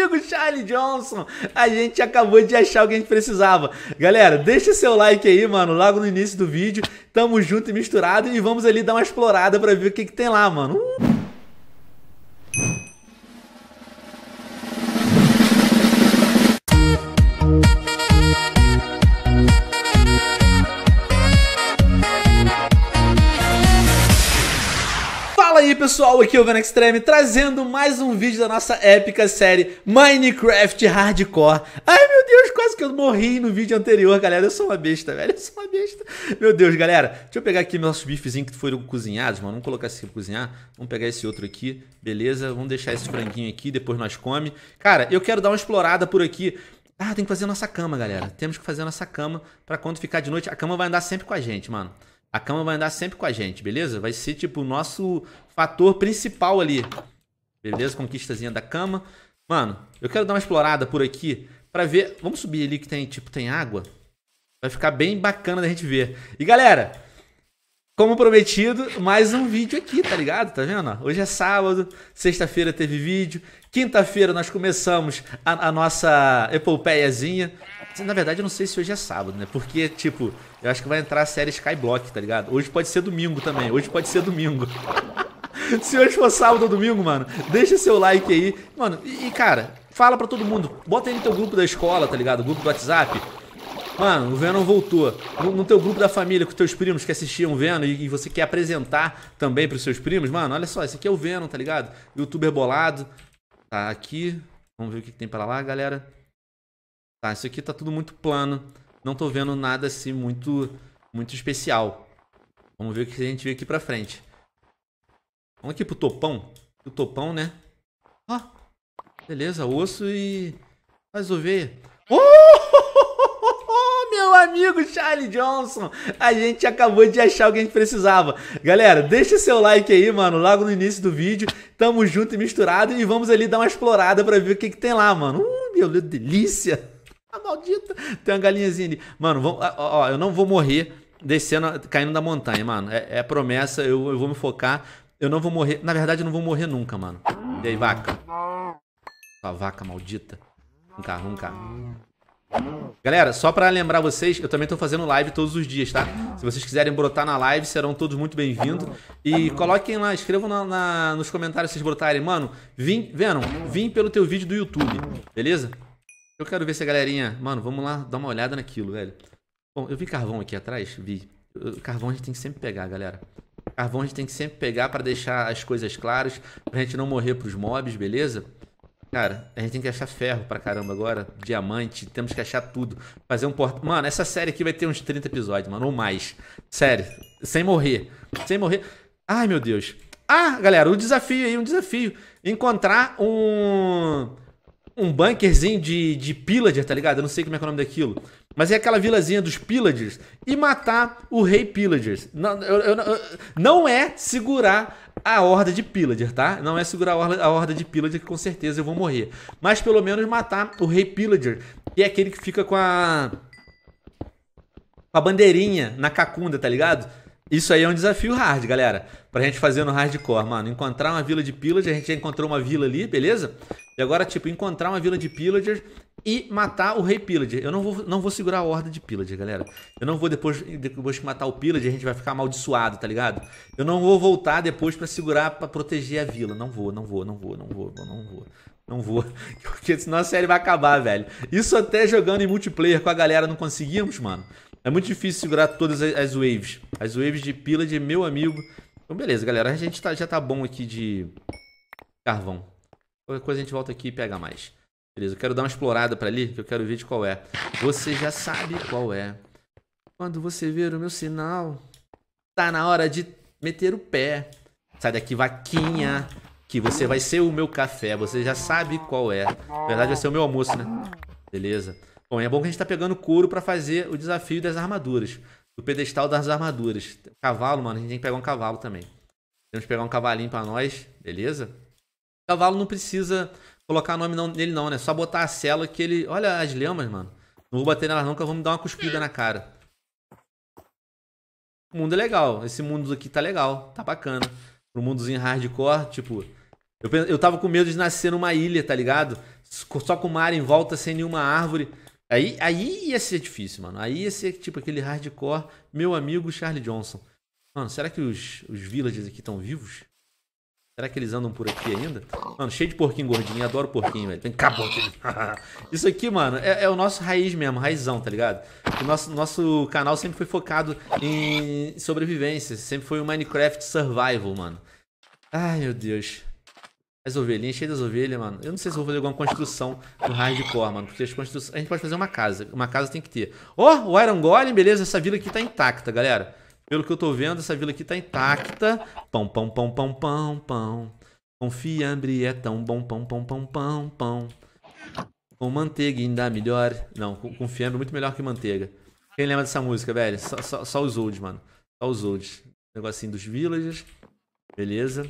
amigo Charlie Johnson. A gente acabou de achar o que a gente precisava. Galera, deixa seu like aí, mano, logo no início do vídeo. Tamo junto e misturado e vamos ali dar uma explorada para ver o que, que tem lá, mano. Uh! pessoal, aqui é o Van Extreme trazendo mais um vídeo da nossa épica série Minecraft Hardcore. Ai meu Deus, quase que eu morri no vídeo anterior, galera. Eu sou uma besta, velho. Eu sou uma besta. Meu Deus, galera. Deixa eu pegar aqui meus bifezinhos que foram cozinhados, mano. Vamos colocar assim pra cozinhar. Vamos pegar esse outro aqui, beleza? Vamos deixar esse franguinho aqui, depois nós come. Cara, eu quero dar uma explorada por aqui. Ah, tem que fazer a nossa cama, galera. Temos que fazer a nossa cama pra quando ficar de noite. A cama vai andar sempre com a gente, mano. A cama vai andar sempre com a gente, beleza? Vai ser tipo o nosso fator principal ali. Beleza? Conquistazinha da cama. Mano, eu quero dar uma explorada por aqui para ver. Vamos subir ali que tem, tipo, tem água. Vai ficar bem bacana da gente ver. E galera, como prometido, mais um vídeo aqui, tá ligado? Tá vendo? Hoje é sábado, sexta-feira teve vídeo, quinta-feira nós começamos a, a nossa epopeiazinha. Na verdade, eu não sei se hoje é sábado, né? Porque, tipo, eu acho que vai entrar a série Skyblock, tá ligado? Hoje pode ser domingo também, hoje pode ser domingo. se hoje for sábado ou domingo, mano, deixa seu like aí. Mano, e, e cara, fala pra todo mundo, bota aí no teu grupo da escola, tá ligado? Grupo do WhatsApp, Mano, o Venom voltou. No, teu grupo da família, com teus primos que assistiam Venom e, você quer apresentar também pros seus primos, mano, olha só, esse aqui é o Venom, tá ligado? Youtuber bolado. Tá aqui. Vamos ver o que, tem pra lá, galera. Tá, isso aqui tá tudo muito plano. Não tô vendo nada assim muito, muito especial. Vamos ver o que a gente vê aqui pra frente. Vamos aqui pro topão. O topão, né? Ó. Beleza, osso e... Mais oveia. Oh! meu amigo Charlie Johnson, a gente acabou de achar o que a gente precisava. Galera, deixa seu like aí, mano, logo no início do vídeo. Tamo junto e misturado e vamos ali dar uma explorada pra ver o que, que tem lá, mano. Uh, meu Deus, delícia! Ah, maldita! Tem uma galinhazinha ali. Mano, vamos, ó, ó, eu não vou morrer descendo, caindo da montanha, mano. É, é promessa, eu, eu vou me focar. Eu não vou morrer. Na verdade, eu não vou morrer nunca, mano. E aí, vaca? Sua vaca maldita. Vem cá, vem cá. Galera, só para lembrar vocês, eu também tô fazendo live todos os dias, tá? Se vocês quiserem brotar na live, serão todos muito bem-vindos. E coloquem lá, escrevam na, na, nos comentários se vocês brotarem. Mano, vim, Venom, vim pelo teu vídeo do YouTube, beleza? Eu quero ver se a galerinha... Mano, vamos lá dar uma olhada naquilo, velho. Bom, eu vi carvão aqui atrás, vi. Carvão a gente tem que sempre pegar, galera. Carvão a gente tem que sempre pegar para deixar as coisas claras, pra gente não morrer pros mobs, beleza? Beleza? Cara, a gente tem que achar ferro pra caramba agora, diamante, temos que achar tudo. Fazer um porta. Mano, essa série aqui vai ter uns 30 episódios, mano, ou mais. Sério, sem morrer. Sem morrer. Ai, meu Deus. Ah, galera, um desafio aí, um desafio. Encontrar um. Um bunkerzinho de, de pillager, tá ligado? Eu não sei como é, é o nome daquilo. Mas é aquela vilazinha dos Pillagers e matar o rei Pillagers. Não, eu, eu, eu, não é segurar a horda de pillager, tá? Não é segurar a horda, a horda de pillager que com certeza eu vou morrer. Mas pelo menos matar o rei pillager, que é aquele que fica com a... Com a bandeirinha na cacunda, tá ligado? Isso aí é um desafio hard, galera. Pra gente fazer no hardcore, mano. Encontrar uma vila de pillager, a gente já encontrou uma vila ali, beleza? E agora, tipo, encontrar uma vila de pillager e matar o rei Pillager. Eu não vou, não vou segurar a horda de Pillager, galera. Eu não vou depois, depois que matar o Pillager, a gente vai ficar amaldiçoado, tá ligado? Eu não vou voltar depois para segurar, para proteger a vila. Não vou, não vou, não vou, não vou, não vou. Não vou, porque senão a série vai acabar, velho. Isso até jogando em multiplayer com a galera não conseguimos, mano. É muito difícil segurar todas as waves. As waves de Pillager, meu amigo. Então, beleza, galera. A gente tá, já tá bom aqui de carvão. Qualquer coisa a gente volta aqui e pega mais. Beleza, eu quero dar uma explorada para ali, que eu quero ver de qual é. Você já sabe qual é. Quando você ver o meu sinal, tá na hora de meter o pé. Sai daqui, vaquinha, que você vai ser o meu café. Você já sabe qual é. Na verdade, vai ser o meu almoço, né? Beleza. Bom, é bom que a gente tá pegando couro para fazer o desafio das armaduras. Do pedestal das armaduras. Cavalo, mano, a gente tem que pegar um cavalo também. Temos que pegar um cavalinho para nós, beleza? Cavalo não precisa colocar nome não, nele não, né? Só botar a cela que ele... Olha as lemas, mano. Não vou bater nelas não, que eu vou me dar uma cuspida na cara. O mundo é legal. Esse mundo aqui tá legal. Tá bacana. Pro mundozinho hardcore, tipo... Eu, eu tava com medo de nascer numa ilha, tá ligado? Só com mar em volta, sem nenhuma árvore. Aí, aí ia ser difícil, mano. Aí ia ser tipo aquele hardcore, meu amigo Charlie Johnson. Mano, será que os, os villages aqui estão vivos? Será que eles andam por aqui ainda? Mano, cheio de porquinho gordinho. Adoro porquinho, velho. Tem cá, porquinho. Isso aqui, mano, é, é, o nosso raiz mesmo, raizão, tá ligado? O nosso, nosso canal sempre foi focado em sobrevivência. Sempre foi o um Minecraft Survival, mano. Ai, meu Deus. As ovelhinhas, cheio das ovelhas, mano. Eu não sei se vou fazer alguma construção no hardcore, mano. Porque as construções... A gente pode fazer uma casa. Uma casa tem que ter. Ó, oh, o Iron Golem, beleza. Essa vila aqui tá intacta, galera. Pelo que eu tô vendo, essa vila aqui tá intacta. Pão, pão, pão, pão, pão, pão. Com fiambre é tão bom, pão, pão, pão, pão, pão. Com manteiga ainda melhor. Não, com, fiambre é muito melhor que manteiga. Quem lembra dessa música, velho? Só, só, só os olds, mano. Só os olds. Negocinho dos villagers. Beleza.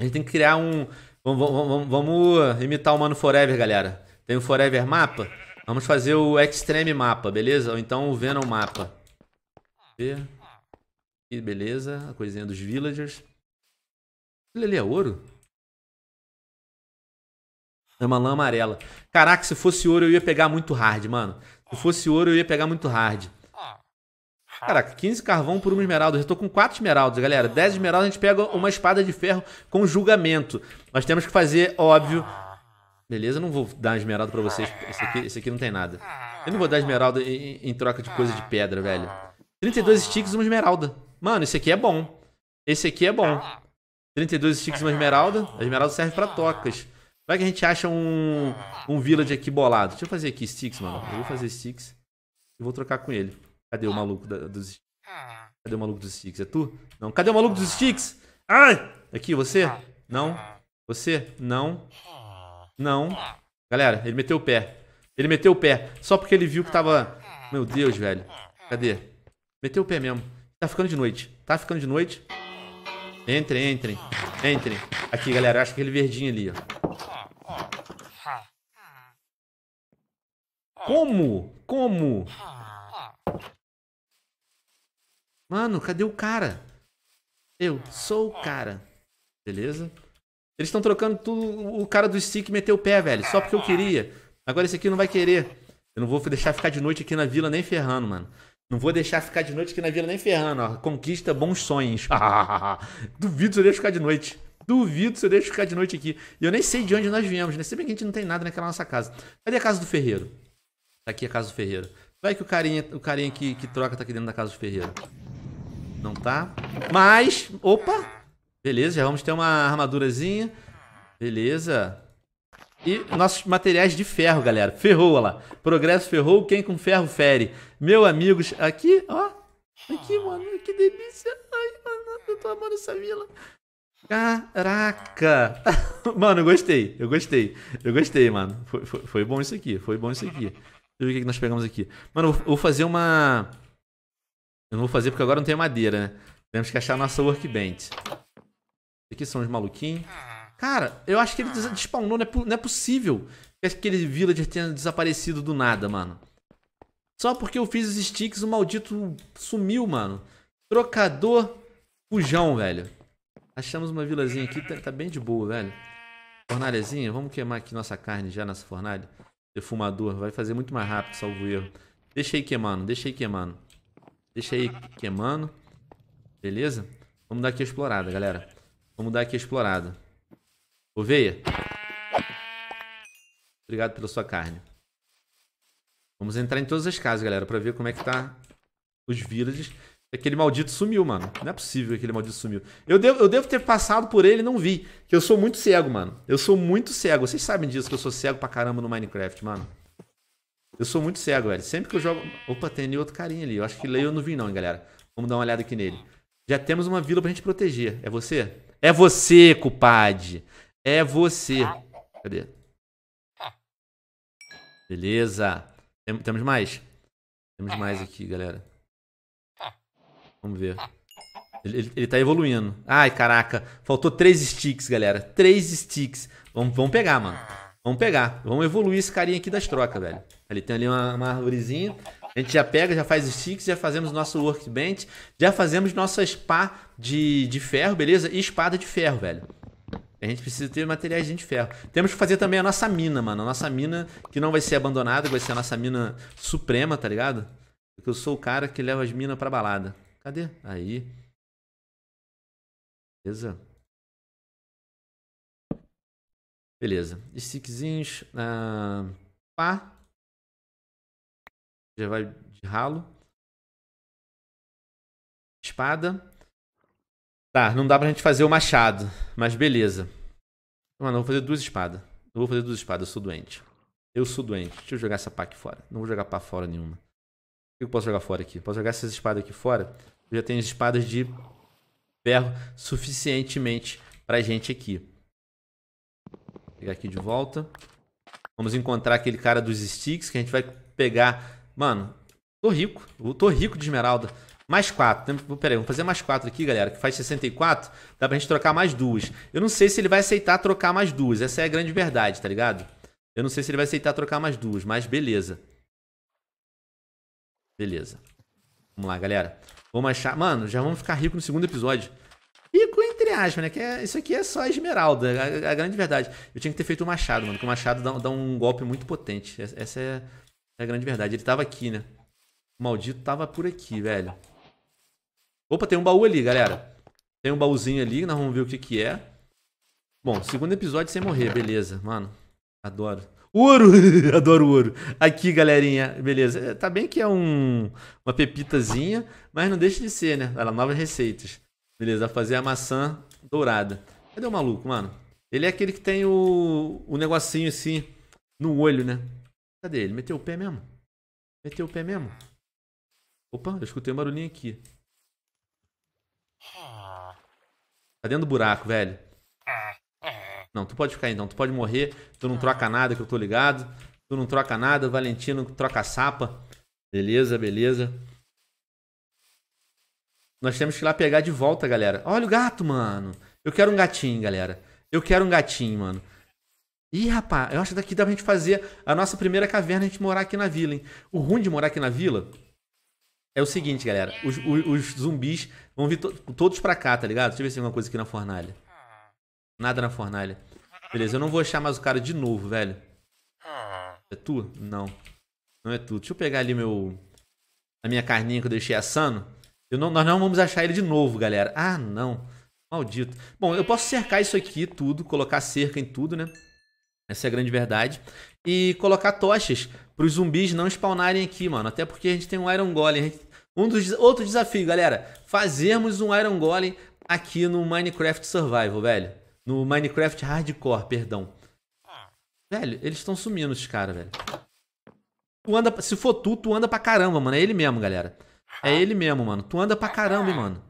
A gente tem que criar um... Vamos, vamos, vamos imitar o Mano Forever, galera. Tem o Forever Mapa. Vamos fazer o Extreme Mapa, beleza? Ou então o Venom Mapa. Ver... E beleza, a coisinha dos villagers. Ele ali é ouro? É uma lã amarela. Caraca, se fosse ouro eu ia pegar muito hard, mano. Se fosse ouro eu ia pegar muito hard. Caraca, 15 carvão por uma esmeralda. Eu já tô com 4 esmeraldas, galera. 10 esmeraldas a gente pega uma espada de ferro com julgamento. Nós temos que fazer, óbvio. Beleza, não vou dar esmeralda pra vocês. Esse aqui, esse aqui não tem nada. Eu não vou dar esmeralda em, em troca de coisa de pedra, velho. 32 sticks e uma esmeralda. Mano, esse aqui é bom. Esse aqui é bom. 32 sticks uma esmeralda. A esmeralda serve pra tocas. Vai que a gente acha um, um village aqui bolado. Deixa eu fazer aqui sticks, mano. Eu vou fazer sticks. E vou trocar com ele. Cadê o maluco da, dos sticks? Cadê o maluco dos sticks? É tu? Não. Cadê o maluco dos sticks? Ai! Aqui, você? Não. Você? Não. Não. Galera, ele meteu o pé. Ele meteu o pé. Só porque ele viu que tava... Meu Deus, velho. Cadê? Meteu o pé mesmo. Tá ficando de noite. Tá ficando de noite. Entrem, entrem. Entrem. Aqui, galera. Acho que aquele verdinho ali, ó. Como? Como? Mano, cadê o cara? Eu sou o cara. Beleza? Eles estão trocando tudo. O cara do stick meteu o pé, velho. Só porque eu queria. Agora esse aqui não vai querer. Eu não vou deixar ficar de noite aqui na vila nem ferrando, mano. Não vou deixar ficar de noite aqui na Vila nem ferrando, ó. Conquista bons sonhos. Duvido se eu deixo ficar de noite. Duvido se eu deixo ficar de noite aqui. E eu nem sei de onde nós viemos, né? bem que a gente não tem nada naquela nossa casa. Cadê a casa do Ferreiro? Tá aqui a casa do Ferreiro. Vai que o carinha, o carinha que, que troca tá aqui dentro da casa do Ferreiro. Não tá. Mas, opa! Beleza, já vamos ter uma armadurazinha. Beleza e nossos materiais de ferro, galera. Ferrou, olha lá. Progresso ferrou, quem com ferro fere. Meu amigos, aqui, ó. Aqui, mano, que delícia. Ai, mano, eu tô amando essa vila. Caraca! mano, eu gostei, eu gostei. Eu gostei, mano. Foi, foi, foi bom isso aqui, foi bom isso aqui. Deixa eu ver o que nós pegamos aqui. Mano, eu vou fazer uma... Eu não vou fazer porque agora não tem madeira, né? Temos que achar a nossa workbench. Aqui são os maluquinhos. Cara, eu acho que ele ah. despawnou, não é, não é possível que aquele villager tenha desaparecido do nada, mano. Só porque eu fiz os sticks, o maldito sumiu, mano. Trocador fujão, velho. Achamos uma vilazinha aqui, tá, tá bem de boa, velho. Fornalhazinha, vamos queimar aqui nossa carne já nessa fornalha. Defumador, vai fazer muito mais rápido, salvo erro. Deixa aí queimando, deixa aí queimando. Deixa aí queimando. Beleza? Vamos dar aqui a explorada, galera. Vamos dar aqui a explorada. Oveia. Obrigado pela sua carne. Vamos entrar em todas as casas, galera, pra ver como é que tá os villages. Aquele maldito sumiu, mano. Não é possível que aquele maldito sumiu. Eu devo, eu devo ter passado por ele e não vi. Que eu sou muito cego, mano. Eu sou muito cego. Vocês sabem disso, que eu sou cego pra caramba no Minecraft, mano. Eu sou muito cego, velho. Sempre que eu jogo... Opa, tem ali outro carinha ali. Eu acho que leio eu não vi não, hein, galera. Vamos dar uma olhada aqui nele. Já temos uma vila pra gente proteger. É você? É você, cupade é você. Ah, Cadê? Tá. Ah. Beleza. temos mais? Temos mais aqui, galera. Tá. Vamos ver. Ah. Ele, ele, ele tá evoluindo. Ai, caraca. Faltou três sticks, galera. Três sticks. Vamos, vamos pegar, mano. Vamos pegar. Vamos evoluir esse carinha aqui das trocas, velho. Ele tem ali uma, uma arvorezinha. A gente já pega, já faz sticks, já fazemos nosso workbench, já fazemos nossa spa de, de ferro, beleza? E espada de ferro, velho. A gente precisa ter materiais de ferro. Temos que fazer também a nossa mina, mano. A nossa mina que não vai ser abandonada, vai ser a nossa mina suprema, tá ligado? Porque eu sou o cara que leva as minas pra balada. Cadê? Aí. Beleza. Beleza. Stickzinhos. Ah, pá. Já vai de ralo. Espada. Tá, não dá pra gente fazer o machado, mas beleza. Mano, eu vou fazer duas espadas. Eu vou fazer duas espadas, eu sou doente. Eu sou doente. Deixa eu jogar essa pá aqui fora. Não vou jogar pá fora nenhuma. O que eu posso jogar fora aqui? Posso jogar essas espadas aqui fora. Eu já tenho as espadas de ferro suficientemente pra gente aqui. Vou pegar aqui de volta. Vamos encontrar aquele cara dos sticks que a gente vai pegar. Mano, tô rico. Eu tô rico de esmeralda. Mais 4. Peraí, vamos fazer mais 4 aqui, galera, que faz 64. Dá pra gente trocar mais duas. Eu não sei se ele vai aceitar trocar mais duas. Essa é a grande verdade, tá ligado? Eu não sei se ele vai aceitar trocar mais duas, mas beleza. Beleza. Vamos lá, galera. Vamos achar... Mano, já vamos ficar rico no segundo episódio. Rico entre aspas, né? Que é... Isso aqui é só esmeralda, é a, é a grande verdade. Eu tinha que ter feito o machado, mano, porque o machado dá, dá um golpe muito potente. Essa é... é a grande verdade. Ele tava aqui, né? O maldito tava por aqui, velho. Opa, tem um baú ali, galera. Tem um baúzinho ali, nós vamos ver o que que é. Bom, segundo episódio sem morrer, beleza, mano. Adoro. Ouro! Adoro ouro. Aqui, galerinha, beleza. É, tá bem que é um, uma pepitazinha, mas não deixa de ser, né? Olha lá, novas receitas. Beleza, fazer a maçã dourada. Cadê o maluco, mano? Ele é aquele que tem o, o negocinho assim no olho, né? Cadê ele? Meteu o pé mesmo? Meteu o pé mesmo? Opa, eu escutei um barulhinho aqui. Tá dentro do buraco, velho. Não, tu pode ficar aí, então. Tu pode morrer. Tu não troca nada que eu tô ligado. Tu não troca nada. Valentino troca sapa. Beleza, beleza. Nós temos que ir lá pegar de volta, galera. Olha o gato, mano. Eu quero um gatinho, galera. Eu quero um gatinho, mano. Ih, rapaz, eu acho que daqui dá pra gente fazer a nossa primeira caverna, a gente morar aqui na vila, hein? O ruim de morar aqui na vila é o seguinte, galera. Os, os, os zumbis vão vir to todos pra cá, tá ligado? Deixa eu ver se tem alguma coisa aqui na fornalha. Nada na fornalha. Beleza, eu não vou achar mais o cara de novo, velho. É tu? Não. Não é tu. Deixa eu pegar ali meu... A minha carninha que eu deixei assando. Eu não, nós não vamos achar ele de novo, galera. Ah, não. Maldito. Bom, eu posso cercar isso aqui tudo, colocar cerca em tudo, né? Essa é a grande verdade. E colocar tochas para os zumbis não spawnarem aqui, mano. Até porque a gente tem um Iron Golem. Gente... Um dos outro desafio, galera, fazermos um Iron Golem aqui no Minecraft Survival, velho. No Minecraft Hardcore, perdão. Velho, eles estão sumindo os caras, velho. Tu anda, se for tu, tu anda pra caramba, mano. É ele mesmo, galera. É ele mesmo, mano. Tu anda pra caramba, mano.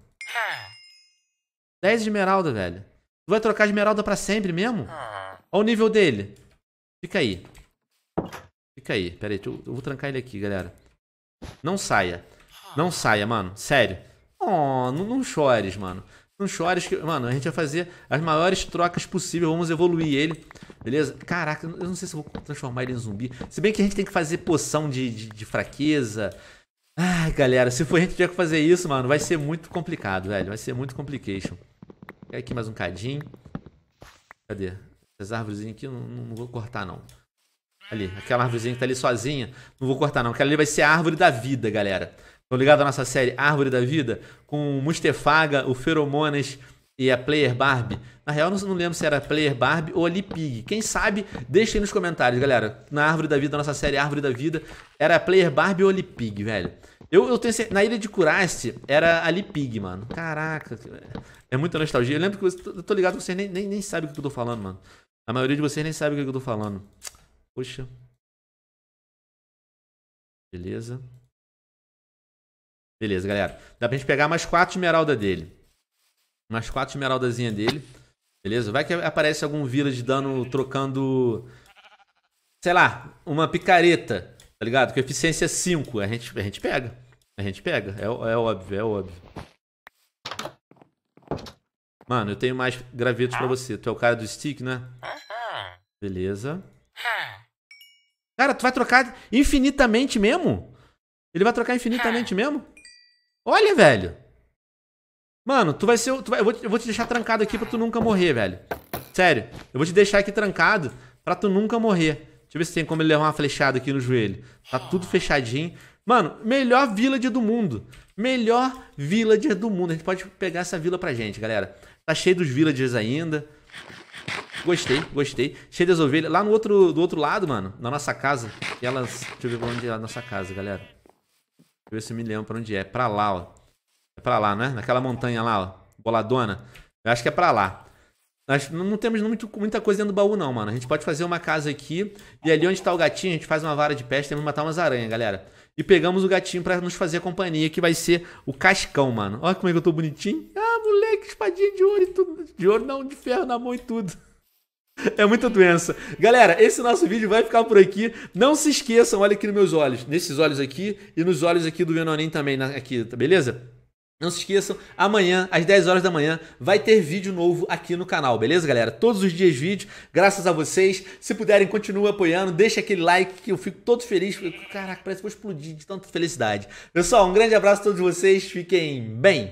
10 esmeralda, velho. Tu vai trocar esmeralda pra sempre mesmo? Olha o nível dele. Fica aí. Fica aí. Pera aí, eu, vou trancar ele aqui, galera. Não saia. Não saia, mano. Sério. Oh, não, não chores, mano. Não chores que. Mano, a gente vai fazer as maiores trocas possíveis. Vamos evoluir ele. Beleza? Caraca, eu não sei se vou transformar ele em zumbi. Se bem que a gente tem que fazer poção de, de, de fraqueza. Ai, galera, se for a gente tiver que fazer isso, mano, vai ser muito complicado, velho. Vai ser muito complication. Quer aqui mais um cadinho. Cadê? Essas árvores aqui eu não, não vou cortar, não. Ali, aquela árvorezinha que tá ali sozinha, não vou cortar, não. Aquela ali vai ser a árvore da vida, galera. tô ligado à nossa série Árvore da Vida? Com o Mustefaga, o Feromonas e a Player Barbie. Na real, não lembro se era Player Barbie ou Ali Pig. Quem sabe, deixa aí nos comentários, galera. Na Árvore da Vida, nossa série Árvore da Vida, era Player Barbie ou Ali Pig, velho. Eu, eu tenho Na Ilha de Curaste, era Ali Pig, mano. Caraca, é muita nostalgia. Eu lembro que você, tô ligado que você nem, nem, nem o que eu tô falando, mano. A maioria de vocês nem sabe o que eu tô falando. Poxa. Beleza. Beleza, galera. Dá pra gente pegar mais quatro esmeralda dele. Mais quatro esmeraldazinha dele. Beleza? Vai que aparece algum village dando, trocando, sei lá, uma picareta, tá ligado? Com eficiência 5. A gente, a gente pega. A gente pega. É, é óbvio, é óbvio. Mano, eu tenho mais gravetos para ah. você. Tu é o cara do stick, né? Uhum. Beleza. Hum. Cara, tu vai trocar infinitamente mesmo? Ele vai trocar infinitamente hum. mesmo? Olha, velho. Mano, tu vai ser. Tu vai, eu, vou te, eu, vou te, deixar trancado aqui pra tu nunca morrer, velho. Sério. Eu vou te deixar aqui trancado pra tu nunca morrer. Deixa eu ver se tem como ele levar uma flechada aqui no joelho. Tá tudo fechadinho. Mano, melhor village do mundo. Melhor villager do mundo. A gente pode pegar essa vila pra gente, galera. Tá cheio dos villagers ainda. Gostei, gostei. Cheio das ovelhas. Lá no outro, do outro lado, mano, na nossa casa. E elas. Deixa eu ver pra onde é a nossa casa, galera. Deixa eu ver se eu me lembro pra onde é. Pra lá, ó. É pra lá, né? Naquela montanha lá, ó. Boladona. Eu acho que é pra lá. Nós não temos muito, muita coisa dentro do baú, não, mano. A gente pode fazer uma casa aqui. E ali onde tá o gatinho, a gente faz uma vara de peste. Temos que matar umas aranhas, galera e pegamos o gatinho para nos fazer companhia, que vai ser o Cascão, mano. Olha como é que eu tô bonitinho. Ah, moleque, espadinha de ouro e tudo. De ouro não, de ferro na mão e tudo. É muita doença. Galera, esse nosso vídeo vai ficar por aqui. Não se esqueçam, olha aqui nos meus olhos. Nesses olhos aqui e nos olhos aqui do Venonim também, aqui, tá beleza? Não se esqueçam, amanhã, às 10 horas da manhã, vai ter vídeo novo aqui no canal, beleza, galera? Todos os dias vídeo, graças a vocês. Se puderem, continuem apoiando, deixa aquele like que eu fico todo feliz. Caraca, parece que vou explodir de tanta felicidade. Pessoal, um grande abraço a todos vocês, fiquem bem!